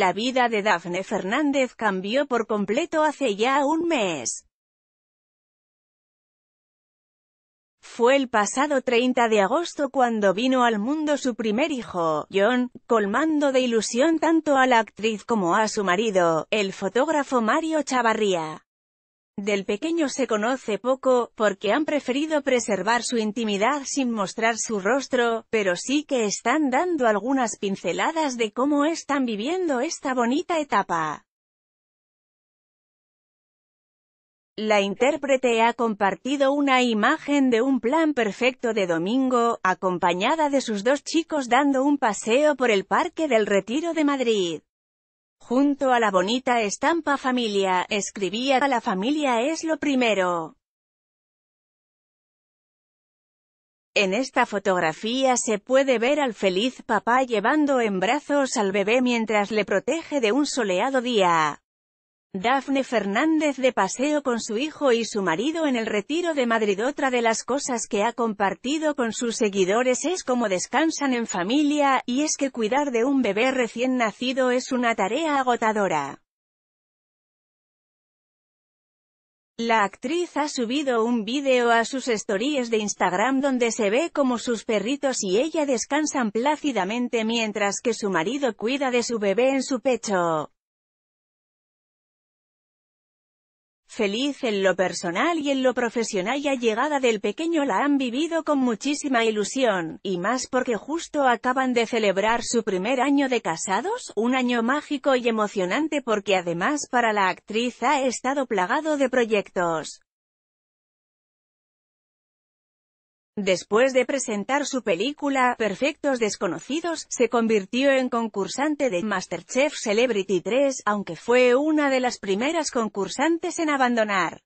La vida de Dafne Fernández cambió por completo hace ya un mes. Fue el pasado 30 de agosto cuando vino al mundo su primer hijo, John, colmando de ilusión tanto a la actriz como a su marido, el fotógrafo Mario Chavarría. Del pequeño se conoce poco, porque han preferido preservar su intimidad sin mostrar su rostro, pero sí que están dando algunas pinceladas de cómo están viviendo esta bonita etapa. La intérprete ha compartido una imagen de un plan perfecto de domingo, acompañada de sus dos chicos dando un paseo por el Parque del Retiro de Madrid junto a la bonita estampa familia, escribía a la familia es lo primero. En esta fotografía se puede ver al feliz papá llevando en brazos al bebé mientras le protege de un soleado día. Dafne Fernández de paseo con su hijo y su marido en el retiro de Madrid Otra de las cosas que ha compartido con sus seguidores es cómo descansan en familia, y es que cuidar de un bebé recién nacido es una tarea agotadora. La actriz ha subido un vídeo a sus stories de Instagram donde se ve como sus perritos y ella descansan plácidamente mientras que su marido cuida de su bebé en su pecho. feliz en lo personal y en lo profesional y a llegada del pequeño la han vivido con muchísima ilusión, y más porque justo acaban de celebrar su primer año de casados, un año mágico y emocionante porque además para la actriz ha estado plagado de proyectos. Después de presentar su película, Perfectos Desconocidos, se convirtió en concursante de Masterchef Celebrity 3, aunque fue una de las primeras concursantes en abandonar